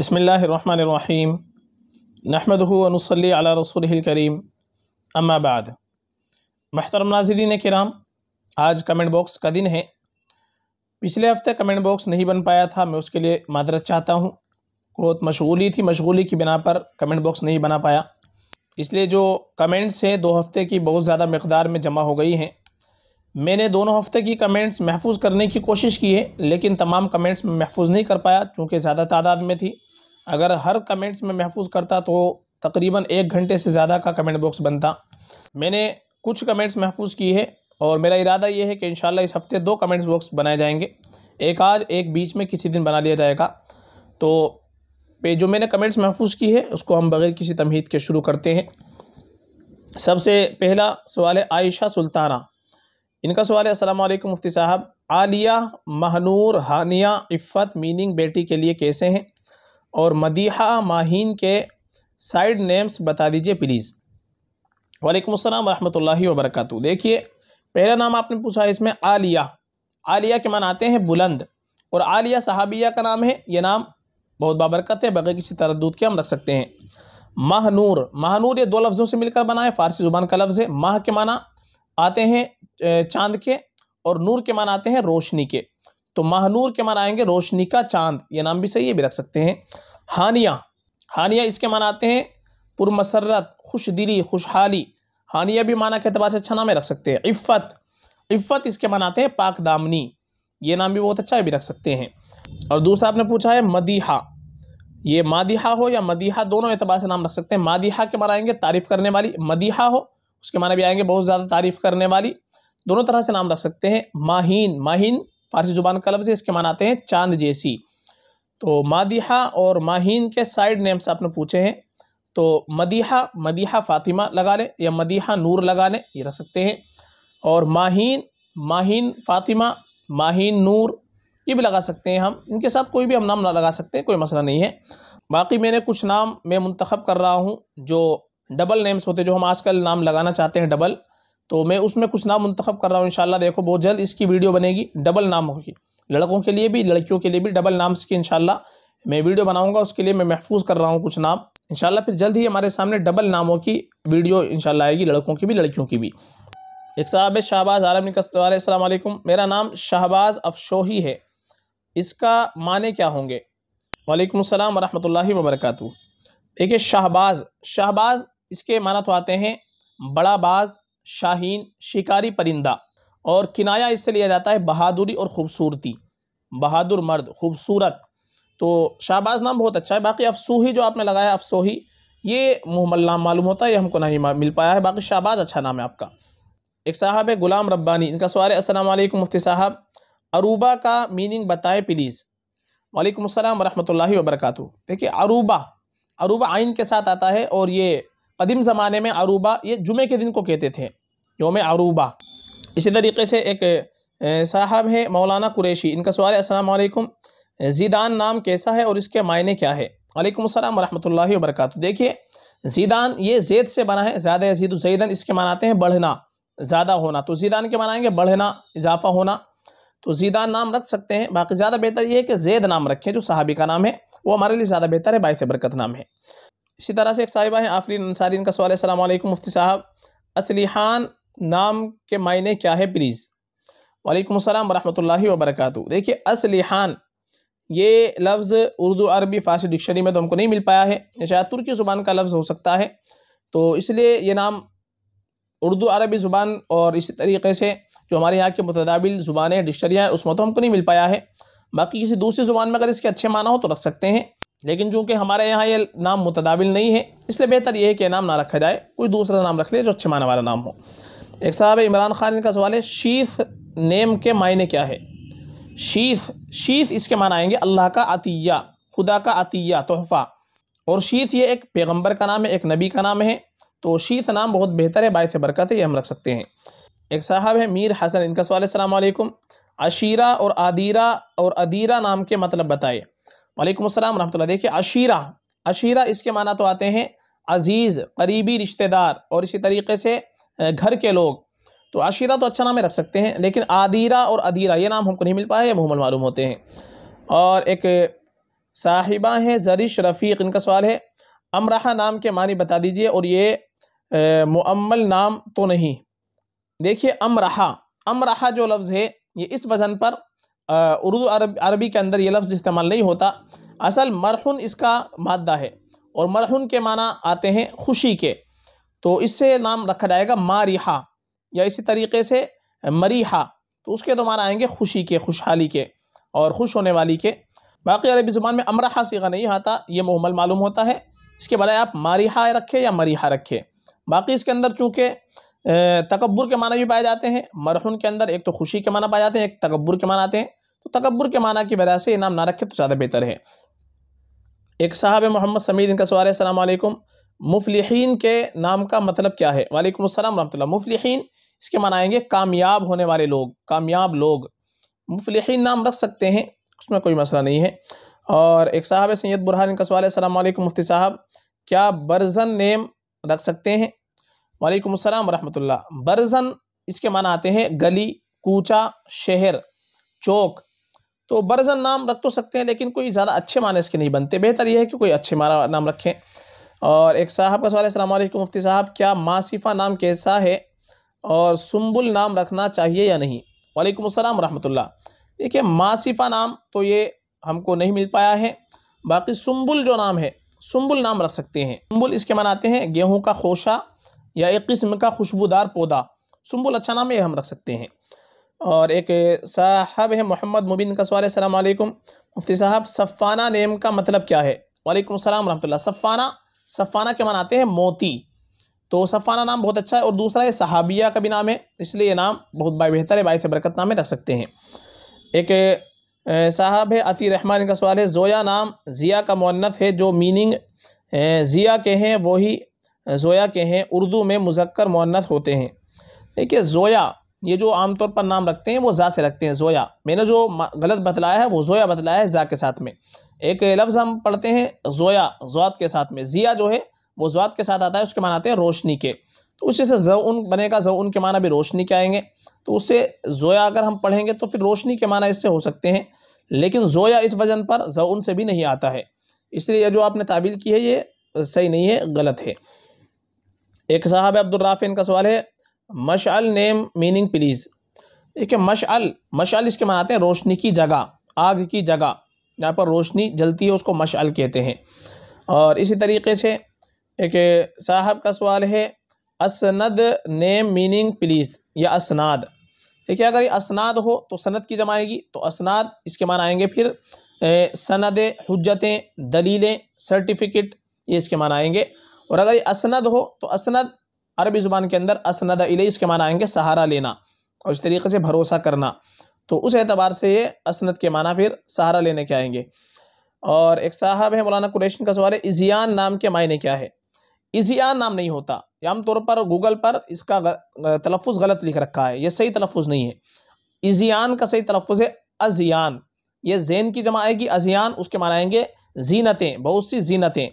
बसमीम नहमदनसली अला करीम अम्माबाद महतरम नाजरीन कराम आज कमेंट बॉक्स का दिन है पिछले हफ्ते कमेंट बॉक्स नहीं बन पाया था मैं उसके लिए मादरत चाहता हूँ बहुत मशगूली थी मशगूली की बिना पर कमेंट बॉक्स नहीं बना पाया इसलिए जो कमेंट्स हैं दो हफ्ते की बहुत ज़्यादा मकदार में जमा हो गई हैं मैंने दोनों हफ्ते की कमेंट्स महफूज करने की कोशिश की है लेकिन तमाम कमेंट्स महफूज नहीं कर पाया क्योंकि ज़्यादा तादाद में थी अगर हर कमेंट्स में महफूज करता तो तकरीबन एक घंटे से ज़्यादा का कमेंट बॉक्स बनता मैंने कुछ कमेंट्स महफूज की है और मेरा इरादा यह है कि इन इस हफ़्ते दो कमेंट्स बॉक्स बनाए जाएंगे एक आज एक बीच में किसी दिन बना लिया जाएगा तो पे जो मैंने कमेंट्स महफूज की है उसको हम बग़ैर किसी तमहीद के शुरू करते हैं सबसे पहला सवाल है आयशा सुल्ताना इनका सवाल है अस्सलाम वालेकुम मुफ्ती साहब आलिया महनूर हानिया इफ़त मीनिंग बेटी के लिए कैसे हैं और मदीहा माहीन के साइड नेम्स बता दीजिए प्लीज़ वालेकुम अस्सलाम रहमतुल्लाहि वबरकू देखिए पहला नाम आपने पूछा है इसमें आलिया आलिया के मान आते हैं बुलंद और आलिया सहाबिया का नाम है ये नाम बहुत बाबरकत है बगैर किसी तरद के हम रख सकते हैं महनूर महनूर ये दो लफ्ज़ों से मिलकर बना है फ़ारसी ज़ुबान का लफ्ज़ है माह के माना आते हैं चांद के और नूर के माना आते हैं रोशनी के तो महानूर के मान आएंगे रोशनी का चांद ये नाम भी सही है भी रख सकते हैं हानिया हानिया इसके मान आते हैं पुरमसरत खुश दिली खुशहाली हानिया भी माना के अतबार से अच्छा नाम रख सकते हैं इफ़त इफत इसके मान आते हैं पाक दामनी ये नाम भी बहुत अच्छा है भी रख सकते हैं और दूसरा आपने पूछा है मदीहा ये मादिहा हो या मदीहा दोनों एतबार से नाम रख सकते हैं मादिहा के माना आएंगे तारीफ़ करने वाली मदीहा हो उसके माना भी आएंगे बहुत ज़्यादा तारीफ़ करने वाली दोनों तरह से नाम रख सकते हैं माहीन माहीन फारसी ज़ुबान का लफ्ज़ इसके मान आते हैं चांद जैसी तो मादिहा और माहीन के साइड नेम्स आपने पूछे हैं तो मदीहा मदीहा फ़ातिमा लगा लें या मदीहा नूर लगा लें ये रख सकते हैं और माहीन माहीन फ़ातिमा माहीन नूर ये भी लगा सकते हैं हम इनके साथ कोई भी हम नाम ना लगा सकते हैं कोई मसला नहीं है बाकी मैंने कुछ नाम मैं मंतखब कर रहा हूँ जो डबल नेम्स होते जो हम आजकल नाम लगाना चाहते हैं डबल तो मैं उसमें कुछ नाम मंतखब कर रहा हूँ इन देखो बहुत जल्द इसकी वीडियो बनेगी डबल नाम होगी लड़कों के लिए भी लड़कियों के लिए भी डबल नाम्स की इनशाला मैं वीडियो बनाऊँगा उसके लिए मैं महफूज कर रहा हूँ कुछ नाम इनशाला फिर जल्द ही हमारे सामने डबल नामों की वीडियो इनशाला आएगी लड़कों की भी लड़कियों की भी एक साहब है शाहबाज आलम कसवालकम मेरा नाम शाहबाज अफशोही है इसका माने क्या होंगे वालेकुम अस्सलाम वरहमतुल्लाहि वबरकatuh देखिए शाहबाज शाहबाज इसके माना तो आते हैं बड़ा बाज़ शाहीन शिकारी परिंदा और किनाया इससे लिया जाता है बहादुरी और ख़ूबसूरती बहादुर मर्द खूबसूरत तो शाहबाज नाम बहुत अच्छा है बाकी अफसूही जो आपने लगाया अफसोही ये मुहमल नाम मालूम होता है ये हमको नहीं मिल पाया है बाकी शाहबाज अच्छा नाम है आपका एक साहब है गुलाम रब्बानी इनका सवाल है अस्सलाम मुफ्ती साहब अरूबा का मीनिंग बताएं प्लीज़ वालेकुम अस्सलाम वरहमतुल्लाहि वबरकातु देखिए अरूबा अरूबा आइन के साथ आता है और ये कदीम ज़माने में अरूबा ये जुमे के दिन को कहते थे योम अरूबा इसी तरीके से एक साहब है मौलाना कुरैशी इनका सवाल है असलकुम ज़ीदान नाम कैसा है और इसके मायने क्या है वालेकुम अस्सलाम वरहमतुल्लाहि वबरकत देखिए ज़ीदान ये जैद से बना है ज़्यादा यजीद जैदन इसके मनाते हैं बढ़ना ज़्यादा होना तो ज़ीदान के मनाएँगे बढ़ना इजाफा होना तो ज़ीदान नाम रख सकते हैं बाकी ज़्यादा बेहतर ये है कि जैद नाम रखें जो साहबी का नाम है वो हमारे लिए ज़्यादा बेहतर है बायस बरकत नाम है इसी तरह से एक साहिबा हैं आफरीन अंसारी का सवाल असल मुफ्ती साहब असलीहान नाम के मायने क्या है प्लीज़ वालेकुम अस्सलाम वरहमतुल्लाहि वबरकatuh देखिए असलिहान ये लफ्ज़ उर्दू अरबी फारसी डिक्शनरी में तो हमको नहीं मिल पाया है शायद तुर्की ज़ुबान का लफ्ज़ हो सकता है तो इसलिए ये नाम उर्दू अरबी ज़ुबान और इसी तरीके से जो हमारे यहाँ के मतदाबिल ज़ुबान डिक्शनरियाँ हैं उसमें तो हमको नहीं मिल पाया है बाकी किसी दूसरी ज़ुबान में अगर इसके अच्छे माना हो तो रख सकते हैं लेकिन चूँकि हमारे यहाँ ये नाम मुतदाविल नहीं है इसलिए बेहतर ये है कि नाम ना रखा जाए कोई दूसरा नाम रख ले जो अच्छे माने वाला नाम हो एक साहब इमरान खान इनका सवाल है शीफ नेम के मायने क्या है शीफ शीफ इसके माना आएंगे अल्लाह का अतिया खुदा का अतिया तोहफ़ा और शीफ ये एक पैगम्बर का नाम है एक नबी का नाम है तो शीफ नाम बहुत बेहतर है बायस बरकत है ये हम रख सकते हैं एक साहब है मीर हसन इनका सवाल है अशीरा और आदीरा और अदीरा नाम के मतलब बताए वालेकुम अस्सलाम रहमतुल्लाह देखिए अशीरा अशीरा इसके माना तो आते हैं अजीज़ करीबी रिश्तेदार और इसी तरीके से घर के लोग तो अशीरा तो अच्छा नाम रख सकते हैं लेकिन आदीरा और अदीरा ये नाम हमको नहीं मिल पाया मुहमल मालूम होते हैं और एक साहिबा हैं जरिश रफ़ीक इनका सवाल है अमरहा नाम के मानी बता दीजिए और ये मुअम्मल नाम तो नहीं देखिए अमरहा अमरहा जो लफ्ज़ है ये इस वज़न पर उर्दू अरब अरबी के अंदर ये लफ्ज़ इस्तेमाल नहीं होता असल मरहुन इसका मादा है और मरहुन के माना आते हैं खुशी के तो इससे नाम रखा जाएगा मारिहा या इसी तरीके से मरीहा तो उसके तो माना आएंगे खुशी के खुशहाली के और खुश होने वाली के बाकी अरबी ज़ुबान में अमरहा सीगा नहीं आता ये मुहमल मालूम होता है इसके बजाय आप मारिहा रखें या मरीहा रखें बाकी इसके अंदर चूँकि तकबर के माना भी पाए जाते हैं मरहून के अंदर एक तो खुशी के माना पाए जाते हैं एक तकबर के माना आते हैं तो तकबर के माना की वजह से इनाम ना रखें तो ज़्यादा बेहतर है एक साहब मोहम्मद समीर इनका सवाल है अलैक्म के नाम का मतलब क्या है वालेकुम असलम रहमतुल्लाह मुफलिहीन इसके मनाएँगे कामयाब होने वाले लोग कामयाब लोग मुफलिहीन नाम रख सकते हैं उसमें कोई मसला नहीं है और एक साहब सैद बुरहान इनका सवाल है अलैक्म मुफ्ती साहब क्या बर्जन नेम रख सकते हैं वालेकुम अस्सलाम रहमतुल्ला बरजन इसके माना आते हैं गली कूचा शहर चौक तो बरजन नाम रख तो सकते हैं लेकिन कोई ज़्यादा अच्छे माने इसके नहीं बनते बेहतर यह है कि कोई अच्छे माना नाम रखें और एक साहब का सवाल है मुफ्ती साहब क्या मासीफ़ा नाम कैसा है और सुम्बुल नाम रखना चाहिए या नहीं वालेकुम अस्सलाम रहमतुल्ला देखिए मासीफ़ा नाम तो ये हमको नहीं मिल पाया है बाकी सुम्बुल जो नाम है सुम्बुल नाम रख सकते हैं सुम्बुल इसके मनाते हैं गेहूँ का खोशा या एक किस्म का खुशबूदार पौधा सुम्बुल अच्छा नाम ये हम रख सकते हैं और एक साहब है मोहम्मद मुबिन का सवाल सलामकुम मुफ्ती साहब सफ़ाना नेम का मतलब क्या है वालेकुम सलाम रहमतुल्लाह सफ़ाना सफ़ाना के मान आते हैं मोती तो सफ़ाना नाम बहुत अच्छा है और दूसरा ये सहाबिया का भी नाम है इसलिए ये नाम बहुत बेहतर है बायस बरकत नाम रख सकते हैं एक साहब है अति रहमान का सवाल है जोया नाम ज़िया का मुन्नत है जो मीनिंग ज़िया के हैं वही ज़ोया के हैं उर्दू में मुजक्कर मुन्नत होते हैं देखिए ज़ोया ये जो आमतौर पर नाम रखते हैं वो ज़ा से रखते हैं ज़ोया मैंने जो गलत बतलाया है वो ज़ोया बतलाया है ज़ा के साथ में एक लफ्ज़ हम पढ़ते हैं ज़ोया ज़वात के साथ में ज़िया जो है वो ज़वात के साथ आता है उसके माना आते हैं रोशनी के तो उससे से जऊन बनेगा जऊन के माना भी रोशनी के आएंगे तो उससे ज़ोया अगर हम पढ़ेंगे तो फिर रोशनी के माना इससे हो सकते हैं लेकिन ज़ोया इस वजन पर जऊन से भी नहीं आता है इसलिए यह जो आपने तावील की है ये सही नहीं है गलत है एक साहब अब्दुलराफ़ी इनका सवाल है मशअल नेम मीनिंग प्लीज़ देखिए मशअल मशअल इसके मनाते हैं रोशनी की जगह आग की जगह जहाँ पर रोशनी जलती है उसको मशअल कहते हैं और इसी तरीके से एक साहब का सवाल है असनद नेम मीनिंग प्लीज़ या असनाद देखिए अगर ये असनाद हो तो सनद की जमा आएगी तो असनाद इसके मान आएंगे फिर सनद हजतें दलीलें सर्टिफिकेट ये इसके मान आएंगे और अगर ये असनद हो तो असनद अरबी ज़ुबान के अंदर असनद इले इसके माना आएंगे सहारा लेना और इस तरीके से भरोसा करना तो उस एतबार से ये असनद के माना फिर सहारा लेने के आएंगे और एक साहब है मौलाना कुरेशन का सवाल है इजियान नाम के मायने क्या है इजियान नाम नहीं होता आम तौर पर गूगल पर इसका तलफ़ गलत लिख रखा है यह सही तलफ़ नहीं है इजियान का सही तलफ़ है अजियान ये जैन की जमा आएगी अजियान उसके आएंगे जीनतें बहुत सी जीनतें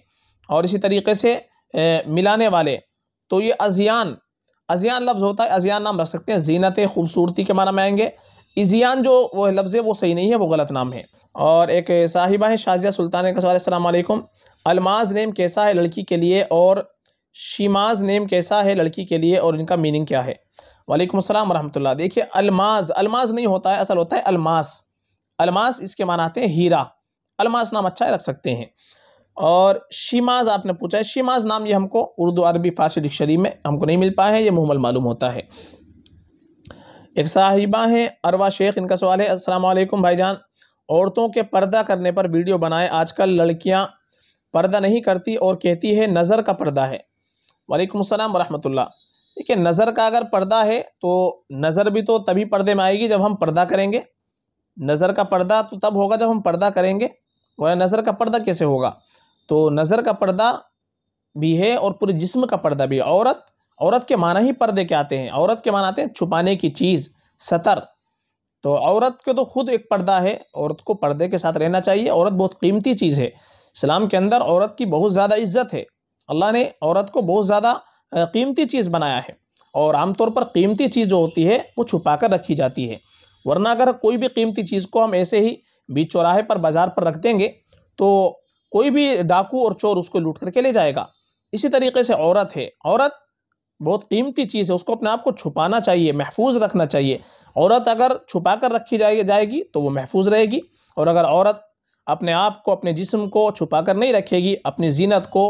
और इसी तरीके से मिलाने वाले तो ये अजियान अजियान लफ्ज़ होता है अजियान नाम रख सकते हैं जीनत खूबसूरती के माना में आएंगे इजियान जो वो लफ्ज़ है वो सही नहीं है वो गलत नाम है और एक साहिबा है शाजिया सुल्तान का सवाल अल्लाम अलमाज नेम कैसा है लड़की के लिए और शीमाज नेम कैसा है लड़की के लिए और इनका मीनिंग क्या है वालेकुम अस्सलाम वरहमतुल्ला देखिए अलमाज अलमाज नहीं होता है असल होता है अलमास अलमास इसके माना आते हैं हीरा अलमास नाम अच्छा है रख सकते हैं और शीमाज आपने पूछा है शीमाज नाम ये हमको उर्दू अरबी फारसी डिक्शनरी में हमको नहीं मिल पाया है ये मुहमल मालूम होता है एक साहिबा हैं अरवा शेख इनका सवाल है अस्सलाम वालेकुम भाईजान औरतों के पर्दा करने पर वीडियो बनाए आजकल लड़कियां पर्दा नहीं करती और कहती है नज़र का पर्दा है वालेकुम अस्सलाम वरहमतुल्लाह देखिए नज़र का अगर पर्दा है तो नज़र भी तो तभी पर्दे में आएगी जब हम पर्दा करेंगे नज़र का पर्दा तो तब होगा जब हम पर्दा करेंगे वरना नज़र का पर्दा कैसे होगा तो नज़र का पर्दा भी है और पूरे जिस्म का पर्दा भी औरत औरत के माना ही पर्दे के आते हैं औरत के माना आते हैं छुपाने की चीज़ सतर तो औरत के तो खुद एक पर्दा है औरत को पर्दे के साथ रहना चाहिए औरत बहुत कीमती चीज़ है इस्लाम के अंदर औरत की बहुत ज़्यादा इज्जत है अल्लाह ने औरत को बहुत ज़्यादा कीमती चीज़ बनाया है और आमतौर पर कीमती चीज़ जो होती है वो छुपा कर रखी जाती है वरना अगर कोई भी कीमती चीज़ को हम ऐसे ही बीच चौराहे पर बाज़ार पर रख देंगे तो कोई भी डाकू और चोर उसको लूट करके ले जाएगा इसी तरीके से औरत है औरत बहुत कीमती चीज़ है उसको अपने आप को छुपाना चाहिए महफूज रखना चाहिए औरत अगर छुपा कर रखी जाए जाएगी तो वो महफूज रहेगी और अगर औरत अपने आप को अपने जिस्म को छुपा कर नहीं रखेगी अपनी जीनत को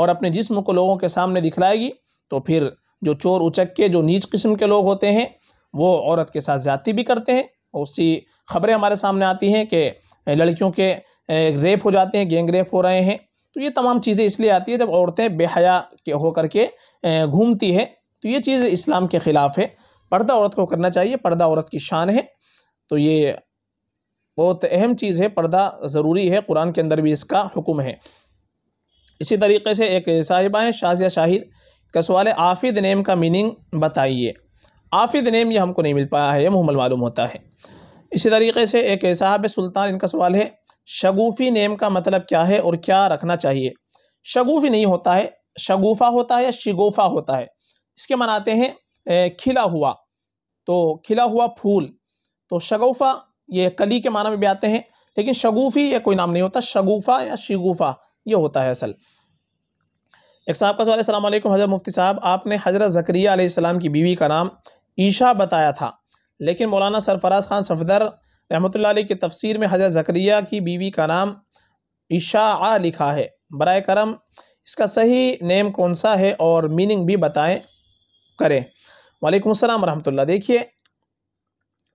और अपने जिस्म को लोगों के सामने दिखलाएगी तो फिर जो चोर उचक के जो नीच किस्म के लोग होते हैं वो औरत के साथ ज़्यादती भी करते हैं उसी खबरें हमारे सामने आती हैं कि लड़कियों के रेप हो जाते हैं गैंग रेप हो रहे हैं तो ये तमाम चीज़ें इसलिए आती है जब औरतें बेहया के होकर के घूमती है तो ये चीज़ इस्लाम के ख़िलाफ़ है पर्दा औरत को करना चाहिए पर्दा औरत की शान है तो ये बहुत अहम चीज़ है पर्दा ज़रूरी है कुरान के अंदर भी इसका हुक्म है इसी तरीके से एक साहिबा है शाजिया शाहिद का सवाल है आफिद नेम का मीनिंग बताइए आफिद नेम ये हमको नहीं मिल पाया है ये मुहमल मालूम होता है इसी तरीके से एक साहब सुल्तान इनका सवाल है शगूफ़ी नेम का मतलब क्या है और क्या रखना चाहिए शगूफ़ी नहीं होता है शगूफ़ा होता है या शिगोफा होता है इसके मनाते हैं खिला हुआ तो खिला हुआ फूल तो शगोफ़ा ये कली के माना में भी आते हैं लेकिन शगूफ़ी ये कोई नाम नहीं होता शगूफ़ा या शिगूफ़ा ये होता है असल एक साहब का सवाल सलाम हज़रत मुफ्ती साहब आपने हज़रत ज़करिया आसमाम की बीवी का नाम ईशा बताया था लेकिन मौलाना सरफराज खान सफदर रहमत लाई की तफसीर में हज़रत जक्रिया की बीवी का नाम ईशा लिखा है बर करम इसका सही नेम कौन सा है और मीनिंग भी बताएं करें वालेकुम अस्सलाम देखिए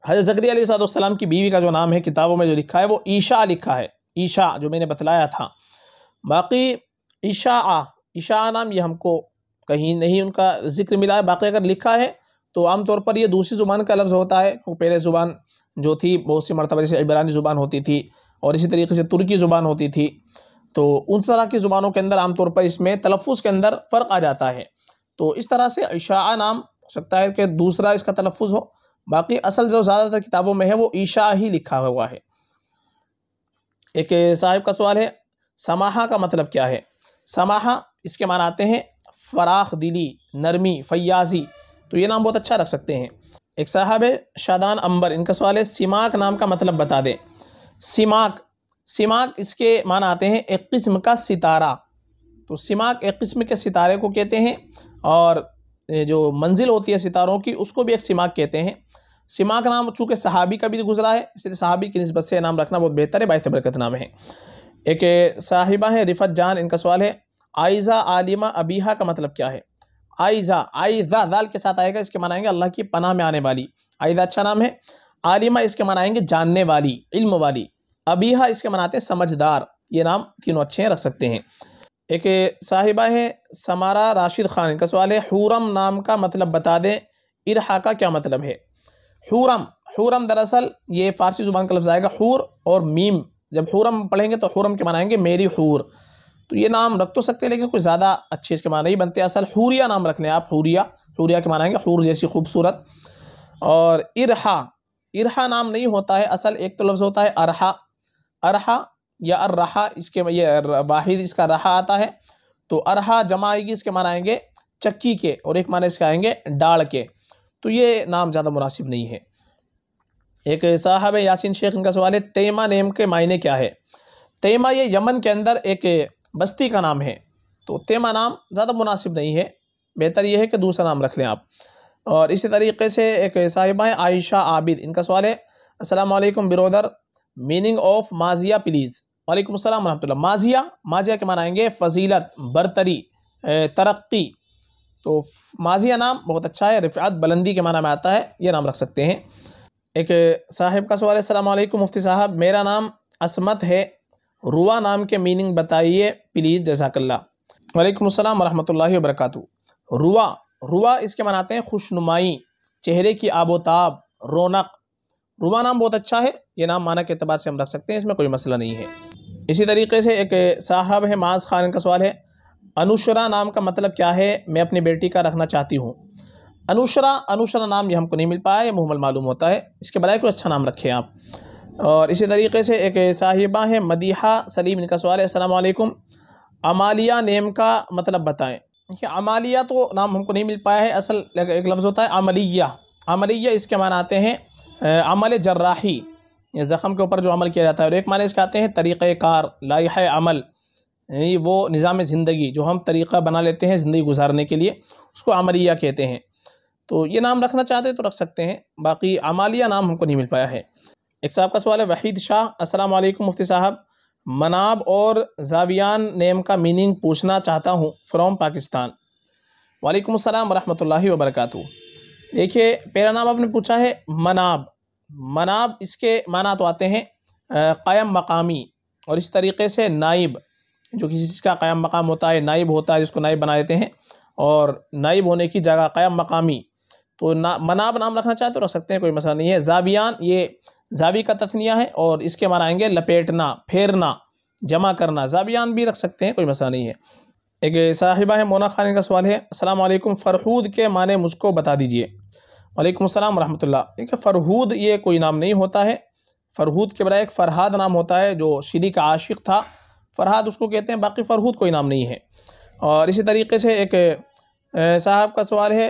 हज़रत जक्रिया सलाम की बीवी का जो नाम है किताबों में जो लिखा है वो ईशा लिखा है ईशा जो मैंने बतलाया था बाकी ईशा ईशा नाम ये हमको कहीं नहीं उनका जिक्र मिला है बाकी अगर लिखा है तो आमतौर पर यह दूसरी ज़ुबान का लफ्ज़ होता है पहले ज़ुबान जो थी बहुत सी मरतबा जैसे इबरानी ज़ुबान होती थी और इसी तरीके से तुर्की ज़ुबान होती थी तो उन तरह की ज़ुबानों के अंदर आमतौर पर इसमें तलफ़ के अंदर फ़र्क आ जाता है तो इस तरह से ईशा नाम हो सकता है कि दूसरा इसका तलफ़ हो बाकी असल जो ज़्यादातर किताबों में है वो ईशा ही लिखा हुआ है एक साहिब का सवाल है समाहा का मतलब क्या है समाहा इसके मान आते हैं फराख दिली नरमी फयाजी तो ये नाम बहुत अच्छा रख सकते हैं एक साहब है शादान अंबर इनका सवाल है सिमाक नाम का मतलब बता दें सिमाक सिमाक इसके माना आते हैं एक किस्म का सितारा तो सिमाक एक किस्म के सितारे को कहते हैं और जो मंजिल होती है सितारों की उसको भी एक सिमाक कहते हैं सिमाक नाम चूँकि सहाबी का भी गुजरा है इसलिए सहाबी की नस्बत से नाम रखना बहुत बेहतर है बाईस बरकत नाम है एक साहिबा है रिफत जान इनका सवाल है आयज़ा आलिमा अबीहा का मतलब क्या है आयजा आयजा दाल के साथ आएगा इसके मनाएंगे अल्लाह की पनाह में आने वाली आयजा अच्छा नाम है आलिमा इसके मनाएंगे जानने वाली इल्म वाली अबीहा इसके मनाते हैं समझदार ये नाम तीनों अच्छे हैं रख सकते हैं एक साहिबा है समारा राशिद खान का सवाल है हूरम नाम का मतलब बता दें इरहा का क्या मतलब है हूरम हूरम दरअसल ये फ़ारसी ज़ुबान का लफ्ज़ आएगा हूर और मीम जब हूरम पढ़ेंगे तो हूरम के मनाएंगे मेरी हूर तो ये नाम रख तो सकते हैं लेकिन कुछ ज़्यादा अच्छे इसके माना नहीं बनते असल हूरिया नाम रख लें आप हूरिया हूरिया के माना है हूर जैसी खूबसूरत और इरहा इरहा नाम नहीं होता है असल एक तो लफ्ज़ होता है अरहा अरहा या अर्रहा इसके ये वाहिद इसका रहा आता है तो अरहा जमा आएगी इसके माना आएंगे चक्की के और एक माना इसके आएंगे डाल के तो ये नाम ज़्यादा मुनासिब नहीं है एक साहब यासिन शेख इनका सवाल है तेमा नेम के मायने क्या है तेमा ये यमन के अंदर एक बस्ती का नाम है तो तेमा नाम ज़्यादा मुनासिब नहीं है बेहतर यह है कि दूसरा नाम रख लें आप और इसी तरीके से एक साहिबा है आयशा आबिद इनका सवाल है असलम बिरोदर मीनिंग ऑफ माजिया प्लीज़ वालेकुम अस्सलाम वरहमतुल्लाह माजिया माजिया के मनाएंगे फजीलत बरतरी तरक्की तो माजिया नाम बहुत अच्छा है रिफात बुलंदी के माना में आता है ये नाम रख सकते हैं एक साहिब का सवाल है सलाम मुफ्ती साहब मेरा नाम असमत है रुआ नाम के मीनिंग बताइए प्लीज़ जजाकल्ला वालेकुम अस्सलाम वरहमतुल्लाहि वबरकातु रुआ रुआ इसके मनाते हैं खुशनुमाई चेहरे की आबोताब रौनक रुआ नाम बहुत अच्छा है ये नाम माना के अतबार से हम रख सकते हैं इसमें कोई मसला नहीं है इसी तरीके से एक साहब है माज खान का सवाल है अनुशरा नाम का मतलब क्या है मैं अपनी बेटी का रखना चाहती हूँ अनुशरा अनुशरा नाम ये हमको नहीं मिल पाया ये मुहमल मालूम होता है इसके बजाय कोई अच्छा नाम रखें आप और इसी तरीके से एक साहिबा है मदीहा सलीम इनका सवाल है असलकुम अमालिया नेम का मतलब बताएं देखिए अमालिया तो नाम हमको नहीं मिल पाया है असल एक लफ्ज़ होता है अमलिया अमलिया इसके माना आते हैं अमल जर्राही ये ज़ख़म के ऊपर जो अमल किया जाता है और एक माने इसके आते हैं तरीक़ार लाइह अमल वो निज़ाम ज़िंदगी जो हम तरीक़ा बना लेते हैं ज़िंदगी गुजारने के लिए उसको अमलिया कहते हैं तो ये नाम रखना चाहते तो रख सकते हैं बाकी अमालिया नाम हमको नहीं मिल पाया है एक साहब का सवाल है वहीद शाह अस्सलाम वालेकुम मुफ्ती साहब मनाब और जावियान नेम का मीनिंग पूछना चाहता हूँ फ्रॉम पाकिस्तान वालेकुम अस्सलाम वरहमतुल्लाहि वबरकत देखिए पहला नाम आपने पूछा है मनाब मनाब इसके माना तो आते हैं क़ायम मकामी और इस तरीके से नाइब जो किसी चीज़ का क़ायम मकाम होता है नाइब होता है जिसको नाइब बना देते हैं और नाइब होने की जगह क़ायम मकामी तो ना मनाब नाम रखना चाहते तो रख सकते हैं कोई मसला नहीं है जावियान ये जावी का तथनिया है और इसके माना आएंगे लपेटना फेरना जमा करना जावियान भी रख सकते हैं कोई मसला नहीं है एक साहिबा है मोना खान का सवाल है असलम फ़रहूद के माने मुझको बता दीजिए वालेकुम अस्सलाम रहमतुल्लाह देखिए फ़रहूद ये कोई नाम नहीं होता है फ़रहूद के बराए एक फ़रहाद नाम होता है जो शीरी का आशिक था फ़रहाद उसको कहते हैं बाकी फ़रहूद कोई नाम नहीं है और इसी तरीके से एक साहब का सवाल है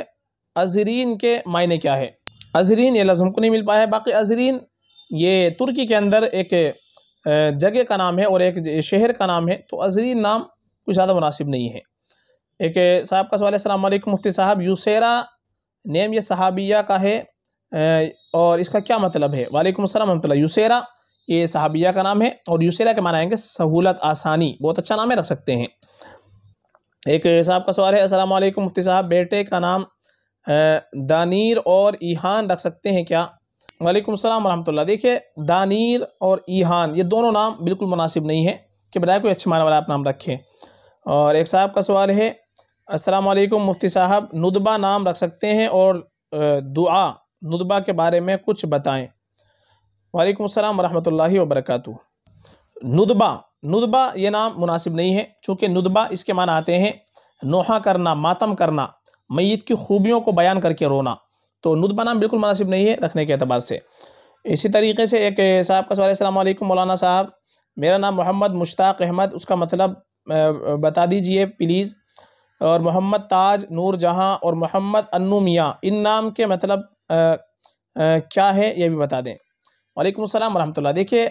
अजरीन के मायने क्या है अजरीन ये लफ्ज़ हमको नहीं मिल पाया है बाकी अजरीन ये तुर्की के अंदर एक जगह का नाम है और एक शहर का नाम है तो अजरीन नाम कुछ ज़्यादा मुनासिब नहीं है एक साहब का सवाल है मुफ्ती साहब यूसेरा नेम ये सहाबिया का है और इसका क्या मतलब है वालेकुम अस्सलाम वरहमतुल्लाह यूसेरा ये सहाबिया का नाम है और यूसेरा के माना आएंगे सहूलत आसानी बहुत अच्छा नाम है रख सकते हैं एक साहब का सवाल है असलम मुफ्ती साहब बेटे का नाम दानीर और ईहान रख सकते हैं क्या वालेकुम सलाम वरहमतुल्लाह देखिए दानीर और ईहान ये दोनों नाम बिल्कुल मुनासिब नहीं है कि बजाय कोई अच्छे माने वाला आप नाम रखें और एक साहब का सवाल है अस्सलाम वालेकुम मुफ्ती साहब नुदबा नाम रख सकते हैं और दुआ नुदबा के बारे में कुछ बताएं वालेकुम सलाम वरहमतुल्लाहि वबरकatuh नुदबा नुदबा ये नाम मुनासिब नहीं है चूँकि नुदबा इसके मान आते हैं नोहा करना मातम करना मैत की खूबियों को बयान करके रोना तो नुद बनाम बिल्कुल मुनासिब नहीं है रखने के अतबार से इसी तरीके से एक साहब का सवाल अलैक्म मौलाना साहब मेरा नाम मोहम्मद मुश्ताक अहमद उसका मतलब बता दीजिए प्लीज़ और मोहम्मद ताज नूर जहाँ और मोहम्मद अनु मियाँ इन नाम के मतलब आ, आ, क्या है ये भी बता दें वालेकुम अस्सलाम वरहमतुल्लाह देखिए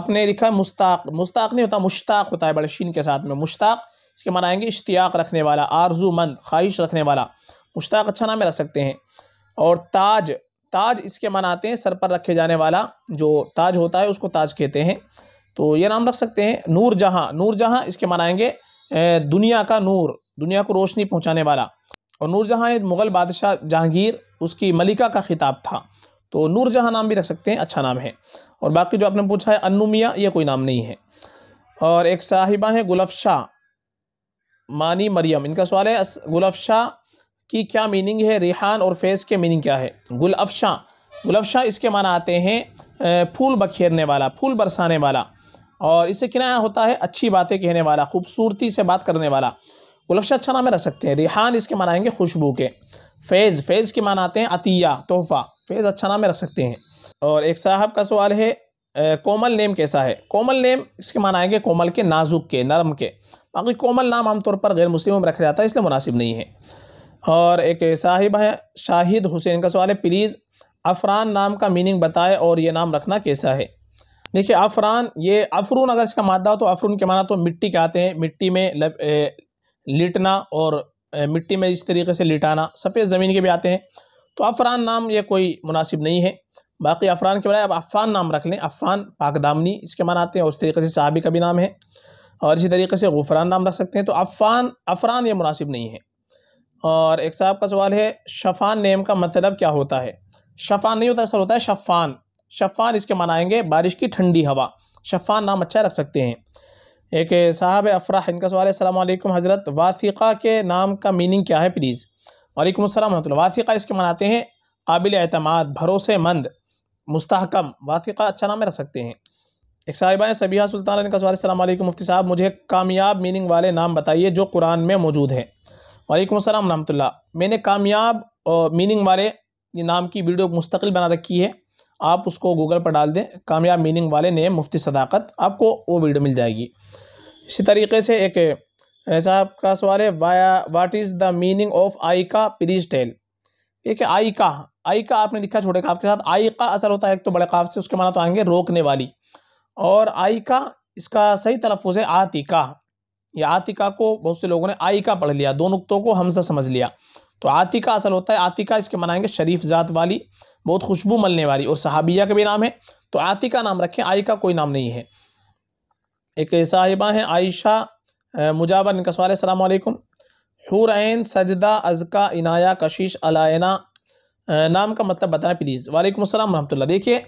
आपने लिखा मुश्ताक मुश्ताक नहीं होता मुश्ताक होता है बड़े शीन के साथ में मुश्ताक इसके मनाएँगे इश्तियाक रखने वाला मंद ख्वाहिश रखने वाला मुश्ताक अच्छा नाम रख सकते हैं और ताज ताज इसके मनाते हैं सर पर रखे जाने वाला जो ताज होता है उसको ताज कहते हैं तो ये नाम रख सकते हैं नूर जहाँ नूर जहाँ इसके मनाएंगे दुनिया का नूर दुनिया को रोशनी पहुँचाने वाला और नूरजहाँ जहाँ मुग़ल बादशाह जहांगीर उसकी मलिका का खिताब था तो नूरजहाँ नाम भी रख सकते हैं अच्छा नाम है और बाकी जो आपने पूछा है अनुमिया ये कोई नाम नहीं है और एक साहिबा हैं गुलफ शाह मानी मरियम इनका सवाल है गुलफ शाह की क्या मीनिंग है रिहान और फैज़ के मीनिंग क्या है गुल अफशा इसके माना आते हैं फूल बखेरने वाला फूल बरसाने वाला और इससे किनाया होता है अच्छी बातें कहने वाला खूबसूरती से बात करने वाला गुलफशा अच्छा नाम रख सकते हैं रिहान इसके माना आएंगे खुशबू के फैज़ फैज़ के माना आते हैं अतिया तोहफ़ा फैज़ अच्छा नाम रख सकते हैं और एक साहब का सवाल है कोमल नेम कैसा है कोमल नेम इसके माना आएंगे कोमल के नाजुक के नरम के बाकी कोमल नाम आमतौर पर गैर मुस्लिमों में रखा जाता है इसलिए मुनासिब नहीं है और एक साहिब है शाहिद हुसैन का सवाल है प्लीज़ अफरान नाम का मीनिंग बताए और ये नाम रखना कैसा है देखिए अफरान ये अफरून अगर इसका मादा हो तो अफरून के माना तो मिट्टी के आते हैं मिट्टी में लिटना और मिट्टी में इस तरीके से लिटाना सफ़ेद ज़मीन के भी आते हैं तो अफरान नाम ये कोई मुनासिब नहीं है बाकी अफरान के बजाय अब अफ़ान नाम रख लें अफ़ान पाकदामनी इसके माना आते हैं उस तरीके से साहबी का भी नाम है और इसी तरीके से गुफरान नाम रख सकते हैं तो अफ़ान अफरान ये मुनासिब नहीं है और एक साहब का सवाल है शफान नेम का मतलब क्या होता है शफान नहीं होता असर होता है शफान शफान इसके मनाएंगे बारिश की ठंडी हवा शफान नाम अच्छा रख सकते हैं एक साहब अफराह इनका सवाल है सलामकुम हज़रत वाफ़ा के नाम का मीनिंग क्या है प्लीज़ वालेकुम अस्सलाम वरहमल वासिका इसके मनाते हैं काबिल अतमाद भरोसेमंद मुस्तकम वासिका अच्छा नाम रख सकते हैं एक साहिबा है सबिया सुल्तान इनका सवाल सलाम मुफ्ती साहब मुझे कामयाब मीनिंग वाले नाम बताइए जो कुरान में मौजूद हैं वालेकुम असलम रहमतुल्ला मैंने कामयाब मीनिंग वाले ये नाम की वीडियो मुस्तकिल बना रखी है आप उसको गूगल पर डाल दें कामयाब मीनिंग वाले ने मुफ्ती सदाकत आपको वो वीडियो मिल जाएगी इसी तरीके से एक ऐसा आपका सवाल है वाया what is the meaning of आई का प्लीज़ टेल देखिए आई का आई का आपने लिखा छोटे काफ के साथ आई का असर होता है एक तो बड़े काफ से उसके माना तो आएंगे रोकने वाली और आई का इसका सही तलफ़ है आतिका या आतिका को बहुत से लोगों ने आयिका पढ़ लिया दो नुकतों को हमसा समझ लिया तो आतिका असल होता है आतिका इसके मनाएंगे शरीफ ज़ात वाली बहुत खुशबू मलने वाली और सहाबिया का भी नाम है तो आतिका नाम रखें आयिका कोई नाम नहीं है एक साहिबा हैं आयशा मुजावर इनका सवाल है सलामकुम हुरैन सजदा अजका इनाया कशिश अलायना नाम का मतलब बताएं प्लीज़ वालेकुम अस्सलाम रहमतुल्ला देखिए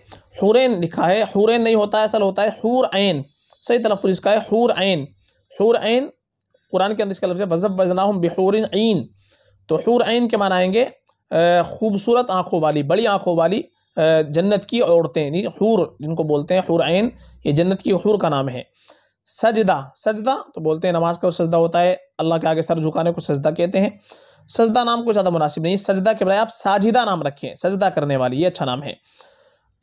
हुरैन लिखा है हुरैन नहीं होता है असल होता है हुर ऐन सही तलफ़ इसका है हूर ऐन हूर ऐन कुरान के अंदर इसका लफ्ज़ है वज़ब वजना बेहूर ऐन तो हूर ऐन के मान आएंगे खूबसूरत आँखों वाली बड़ी आँखों वाली जन्नत की औरतें यानी हूर जिनको बोलते हैं हूर ऐन ये जन्नत की हूर का नाम है सजदा सजदा तो बोलते हैं नमाज का सजदा होता है अल्लाह के आगे सर झुकाने को सजदा कहते हैं सजदा नाम को ज़्यादा मुनासिब नहीं सजदा के बजाय आप साजिदा नाम रखें सजदा करने वाली ये अच्छा नाम है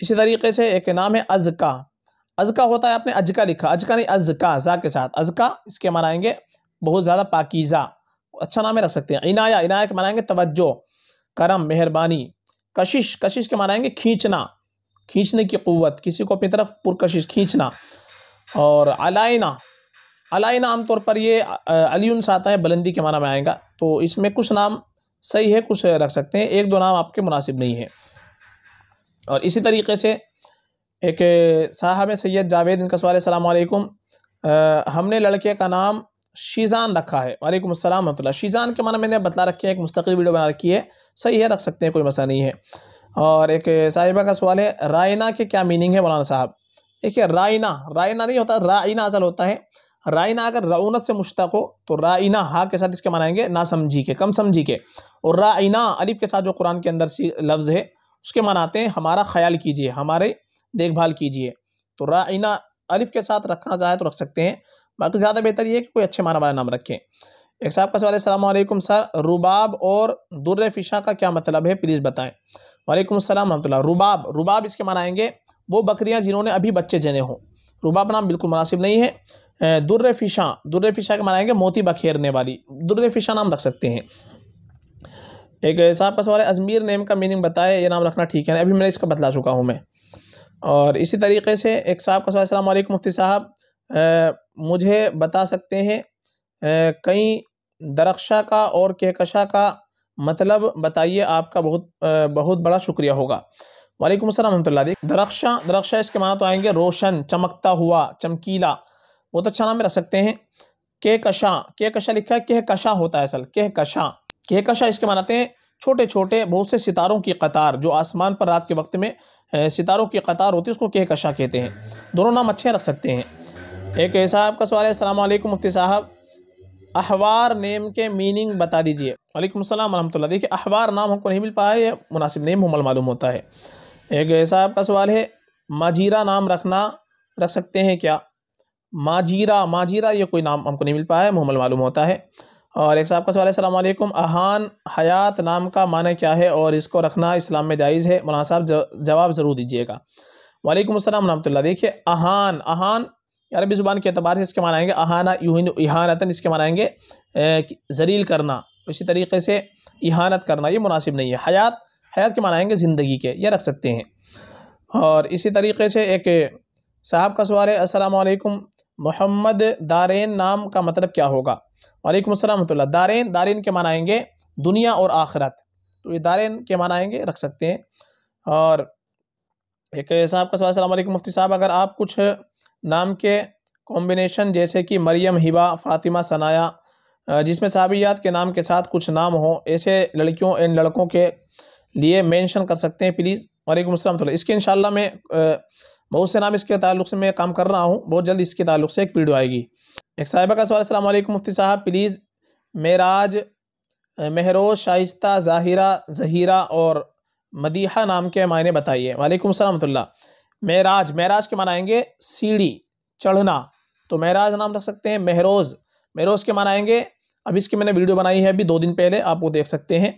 इसी तरीके से एक नाम है अजका अजका होता है आपने अजका लिखा अजका नहीं अजका अजा के साथ अजका इसके मनाएंगे बहुत ज़्यादा पाकिज़ा अच्छा नाम रख सकते हैं इनाया इनाया के मनाएंगे तवज्जो करम मेहरबानी कशिश कशिश के मनाएंगे खींचना खींचने की क़वत किसी को अपनी तरफ पुरकशिश खींचना और अलाइना अलाइना आमतौर पर ये अलीन से आता है बुलंदी के माना में आएगा तो इसमें कुछ नाम सही है कुछ रख सकते हैं एक दो नाम आपके मुनासिब नहीं है और इसी तरीके से एक साहब सैयद जावेद इनका सवाल सलामकुम हमने लड़के का नाम शीज़ान रखा है वालेकुम अस्सलाम रहमतुल्लाह शीज़ान के माना मैंने बतला रखी है एक मुस्तकिल वीडियो बना रखी है सही है रख सकते हैं कोई मसला नहीं है और एक साहिबा का सवाल है रायना के क्या मीनिंग है मौलाना साहब देखिए रायना रायना नहीं होता रायना असल होता है रायना अगर रऊनत से मुश्तक हो तो रायना हा के साथ इसके मनाएंगे ना समझी के कम समझी के और रायना अलिफ के साथ जो कुरान के अंदर सी लफ्ज़ है उसके मनाते हैं हमारा ख्याल कीजिए हमारे देखभाल कीजिए तो राइना अलिफ के साथ रखना चाहे तो रख सकते हैं बाकी ज़्यादा बेहतर ये कि कोई अच्छे माना वाला नाम रखें एक साहब का सवाल है सर रुबाब और दुर्र फ़िशा का क्या मतलब है प्लीज़ बताएं वालेकुम सलाम रहमतुल्ला रुबाब रुबाब इसके मनाएँगे वो बकरियाँ जिन्होंने अभी बच्चे जने हों रुबाब नाम बिल्कुल मुनासिब नहीं है दुर्र फ़िशा दुर्र फ़िशा के मनाएँगे मोती बखेरने वाली दुर्र फ़िशा नाम रख सकते हैं एक साहब का सवाल है नेम का मीनिंग बताए ये नाम रखना ठीक है अभी मैंने इसका बतला चुका हूँ मैं और इसी तरीके से एक साहब का सवाल मुफ्ती साहब मुझे बता सकते हैं कई दरख्शा का और कहकशा का मतलब बताइए आपका बहुत बहुत बड़ा शुक्रिया होगा वालेकुम असल वरम दरख्शा दरख्शा इसके माना तो आएंगे रोशन चमकता हुआ चमकीला बहुत तो अच्छा नाम रख सकते हैं के कशा के कशा लिखा है कह कशा होता है असल कह कशा कह कशा इसके मानाते हैं छोटे छोटे बहुत से सितारों की कतार जो आसमान पर रात के वक्त में सितारों की कतार होती है उसको कहकशा कहते हैं दोनों नाम अच्छे रख सकते हैं एक साहब का सवाल है अलैक्म मुफ्ती साहब अहवार नेम के मीनिंग बता दीजिए वालेकुम अस्सलाम वरहमतुल्लाह देखिए अहवार नाम हमको नहीं मिल पाया है मुनासिब नेम मुमल मालूम होता है एक साहब का सवाल है माजीरा नाम रखना रख सकते हैं क्या माजीरा माजीरा ये कोई नाम हमको नहीं मिल पाया है मुहमल मालूम होता है और एक साहब का सवाल है सलामकुम अहान हयात नाम का माने क्या है और इसको रखना इस्लाम में जायज़ है मौलाना साहब जवाब ज़रूर दीजिएगा वालेकुम असलम वरहमल देखिए अहान अहान अरबी ज़ुबान के अतबार से इसके माना आएंगे अहाना यूहिन इहानतन इसके माना आएंगे जलील करना इसी तरीके से इहानत करना ये मुनासिब नहीं है हयात हयात के माना आएंगे ज़िंदगी के ये रख सकते हैं और इसी तरीके से एक साहब का सवाल है असलकुम मोहम्मद दारेन नाम का मतलब क्या होगा वालेकुम अस्सलाम दारेन दारेन के माना आएंगे दुनिया और आखरत तो ये दारेन के माना आएंगे रख सकते हैं और एक साहब का सवाल अलैक्म मुफ्ती साहब अगर आप कुछ नाम के कॉम्बिनेशन जैसे कि मरियम हिबा फ़ातिमा सनाया जिसमें साबियात के नाम के साथ कुछ नाम हो ऐसे लड़कियों एंड लड़कों के लिए मेंशन कर सकते हैं प्लीज़ वालेकुम अस्सलाम इसके इन मैं बहुत से नाम इसके ताल्लुक से मैं काम कर रहा हूँ बहुत जल्द इसके ताल्लुक से एक वीडियो आएगी एक साहिबा का सवाल असल मुफ्ती साहब प्लीज़ मेराज महरोज शाइस्ता ज़ाहिरा जहीरा और मदीहा नाम के मायने बताइए वालेकुम सलामतुल्ला महराज मेराज के मनाएँगे सीढ़ी चढ़ना तो मेराज नाम रख सकते हैं महरोज महरोज के मनाएँगे अब इसकी मैंने वीडियो बनाई है अभी दो दिन पहले आप वो देख सकते हैं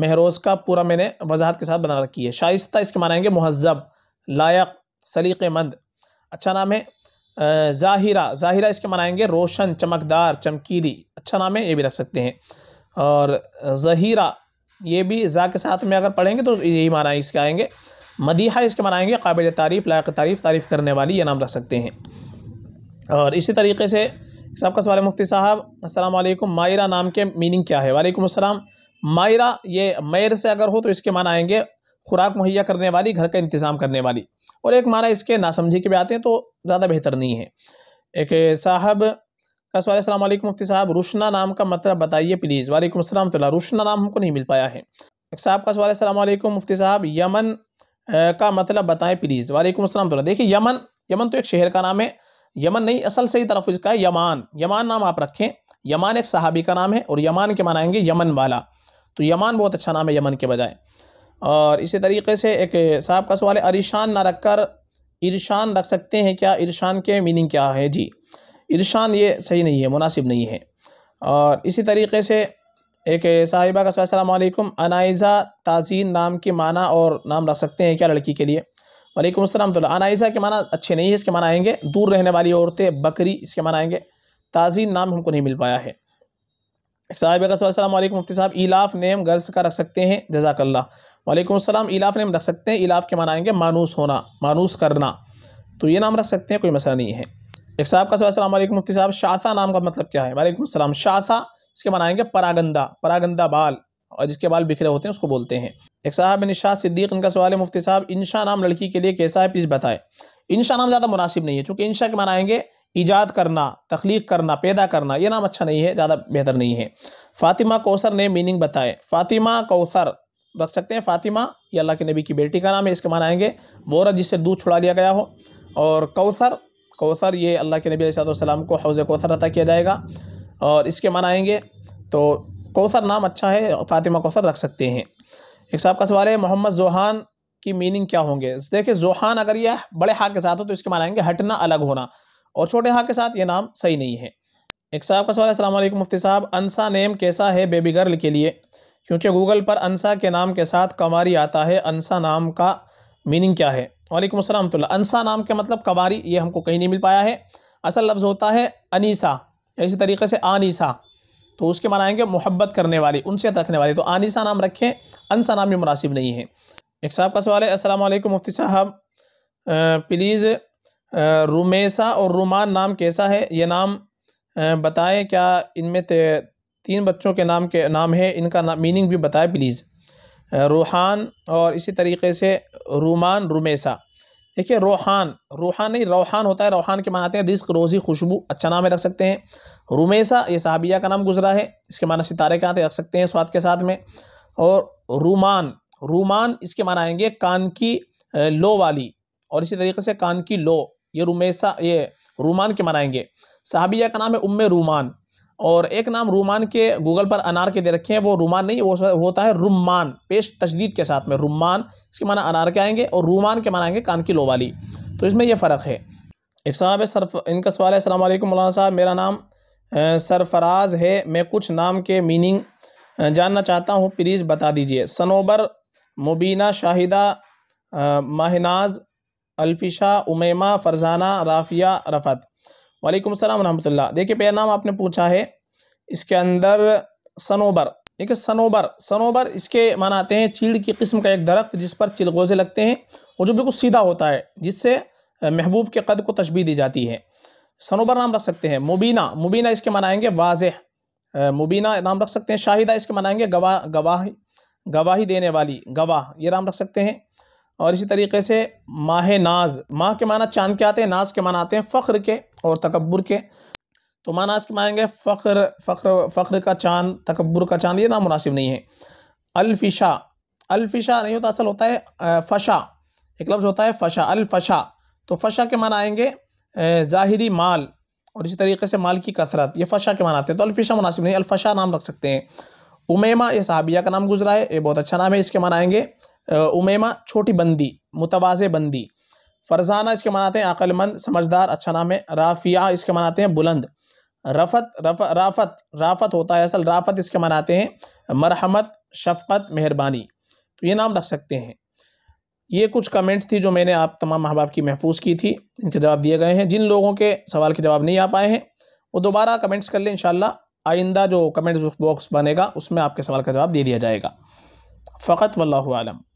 महरोज का पूरा मैंने वजाहत के साथ बना रखी है शाइस्ता इसके मनाएंगे महजब लायक सलीक़ेमंद अच्छा नाम है ज़ाहिरा ज़ाहिरा इसके मनाएंगे रोशन चमकदार चमकीली अच्छा नाम है ये भी रख सकते हैं और ज़हीरा ये भी ज़ा के साथ में अगर पढ़ेंगे तो यही माना इसके आएंगे मदीहा इसके मनाएंगे काबिल तारीफ़ लायक तारीफ़ तारीफ़ करने वाली ये नाम रख सकते हैं और इसी तरीके से सबका सवाल मुफ्ती साहब असल मायरा नाम के मीनिंग क्या है वालेकुम असलम मायरा ये मैर से अगर हो तो इसके माना आएंगे खुराक मुहैया करने वाली घर का इंतज़ाम करने वाली और एक माना इसके नासमझी के भी आते हैं तो ज़्यादा बेहतर नहीं है एक साहब का सवाल असल मुफ्ती साहब रुशना नाम का मतलब बताइए प्लीज़ वालेकुम अस्सलाम तो रुशना नाम हमको नहीं मिल पाया है एक साहब का सवाल असल मुफ्ती साहब यमन का मतलब बताएं प्लीज़ वालेकुम असलम तो देखिए यमन यमन तो एक शहर का नाम है यमन नहीं असल सही तरफ इसका है यमान यमान नाम आप रखें यमान एक सहाबी का नाम है और यमान के मनाएंगे यमन वाला तो यमान बहुत अच्छा नाम है यमन के बजाय और इसी तरीके से एक साहब का सवाल है अरिशान ना रख कर इरशान रख सकते हैं क्या इरशान के मीनिंग क्या है जी इरशान ये सही नहीं है मुनासिब नहीं है और इसी तरीके से एक साहिबा का सवालकुम अनाइज़ा ताज़ीन नाम के माना और नाम रख सकते हैं क्या लड़की के लिए वालेकुम अस्सलाम तो अनाइज़ा के माना अच्छे नहीं है इसके माना आएंगे दूर रहने वाली औरतें बकरी इसके माना आएंगे ताज़ीन नाम हमको नहीं मिल पाया है साहिबा का सवालकुम मुफ्ती साहब इलाफ नेम गर्ल्स का रख सकते हैं जजाकल्ला वालेकुम अस्सलाम इलाफ नेम रख सकते हैं इलाफ के माना आएंगे मानूस होना मानूस करना तो ये नाम रख सकते हैं कोई मसला नहीं है एक साहब का सवाल वालेकुम मुफ्ती साहब शाथा नाम का मतलब क्या है वालेकुम सलाम शाथा इसके माना आएंगे परागंदा परागंदा बाल और जिसके बाल बिखरे होते हैं उसको बोलते हैं एक साहब निशा सिद्दीक इनका सवाल है मुफ्ती साहब इनशा नाम लड़की के लिए कैसा है प्लीज़ बताएं इनशा नाम ज़्यादा मुनासिब नहीं है चूँकि इनशा के मनाएँगे ईजाद करना तख्लीक करना पैदा करना ये नाम अच्छा नहीं है ज़्यादा बेहतर नहीं है फ़ातिमा कौसर ने मीनिंग बताए फ़ातिमा कौसर रख सकते हैं फ़ातिमा ये अल्लाह के नबी की बेटी का नाम है इसके माना आएंगे वोरा जिससे दूध छुड़ा दिया गया हो और कौसर कौसर ये अल्लाह के नबी सलाम को हौज़ कौसर अता किया जाएगा और इसके माना आएंगे तो कौसर नाम अच्छा है फ़ातिमा कौसर रख सकते हैं एक साहब का सवाल है मोहम्मद जोहान की मीनिंग क्या होंगे देखिए जोहान अगर यह बड़े हा के साथ हो तो इसके माना आएंगे हटना अलग होना और छोटे हा के साथ ये नाम सही नहीं है एक साहब का सवाल है असल मुफ्ती साहब अनसा नेम कैसा है बेबी गर्ल के लिए क्योंकि गूगल पर अनसा के नाम के साथ कमारी आता है अनसा नाम का मीनिंग क्या है वालेकुम असलम तो अनसा नाम के मतलब कमारी ये हमको कहीं नहीं मिल पाया है असल लफ्ज़ होता है अनीसा इसी तरीके से आनीसा तो उसके मनाएंगे मोहब्बत करने वाली उनसे रखने वाली तो आनीसा नाम रखें अनसा नाम भी मुनासिब नहीं है एक साहब का सवाल है असलम मुफ्ती साहब प्लीज़ रुमेसा और रुमान नाम कैसा है ये नाम बताएं क्या इनमें तीन बच्चों के नाम के नाम है इनका ना, मीनिंग भी बताए प्लीज़ रूहान और इसी तरीके से रूमान रुमेसा देखिए रूहान रूहान नहीं रूहान होता है रूहान के मनाते हैं रिस्क रोज़ी खुशबू अच्छा नाम है रख सकते हैं रुमेसा ये साहबिया का नाम गुजरा है इसके माना सितारे के आते रख सकते हैं स्वाद के साथ में और रूमान रूमान इसके माना आएंगे कान की लो वाली और इसी तरीके से कान की लो ये रुमेसा ये रूमान के मनाएंगे साहबिया का नाम है उम रूमान और एक नाम रुमान के गूगल पर अनार के दे रखे हैं वो रुमान नहीं वो होता है रुमान पेश तशदीद के साथ में रुमान इसके माना अनार के आएंगे और रुमान के माना आएंगे कान की लोवाली तो इसमें यह फ़र्क है एक साहब है सरफ इनका सवाल है असल मौलाना साहब मेरा नाम सरफराज है मैं कुछ नाम के मीनिंग जानना चाहता हूँ प्लीज़ बता दीजिए सनोबर मुबीना शाहिदा माहनाज अल्फिशा उमेमा फरजाना राफिया रफ़त वालेकुम सलाम रहमतुल्लाह देखिए पेयर नाम आपने पूछा है इसके अंदर सनोबर देखिए सनोबर सनोबर इसके माना आते हैं चीड़ की किस्म का एक दरख्त जिस पर चिलगोजे लगते हैं और जो बिल्कुल सीधा होता है जिससे महबूब के कद को तशबी दी जाती है सनोबर नाम रख सकते हैं मुबीना मुबीना इसके मनाएंगे वाज मुबीना नाम रख सकते हैं शाहिदा इसके मनाएंगे गवाह गवाही गवाही देने वाली गवाह ये नाम रख सकते हैं और इसी तरीके से माह नाज माह के माना चांद के आते हैं नाज के माना आते हैं फ़ख्र के और तकबर के तो माँ नाज के मानेंगे फ़ख्र फ़ख्र फ़ख्र का चांद तकबर का चांद ये मुनासिब नहीं है अलफिशा अलफिशा नहीं होता असल होता है फ़शा एक लफ्ज़ होता है फ़शा अलफशा तो फ़शा के माना आएंगे ज़ाहिरी माल और इसी तरीके से माल की कसरत ये फ़शा के माना आते हैं तो अलफिशा मुनासिब नहीं अलफशा नाम रख सकते हैं उमेमा ये साहबिया का नाम गुजरा है ये बहुत अच्छा नाम है इसके माना आएंगे उमेमा छोटी बंदी मुतवाज़े बंदी फ़रजाना इसके मनाते हैं अक्लमंद समझदार अच्छा नाम है राफिया इसके मनाते हैं बुलंद रफत रफ राफत राफत होता है असल राफत इसके मनाते हैं मरहमत शफकत मेहरबानी तो ये नाम रख सकते हैं ये कुछ कमेंट्स थी जो मैंने आप तमाम माँ की महफूज की थी इनके जवाब दिए गए हैं जिन लोगों के सवाल के जवाब नहीं आ पाए हैं वो दोबारा कमेंट्स कर लें इन आइंदा जो कमेंट्स बॉक्स बनेगा उसमें आपके सवाल का जवाब दे दिया जाएगा फ़कत वल्लम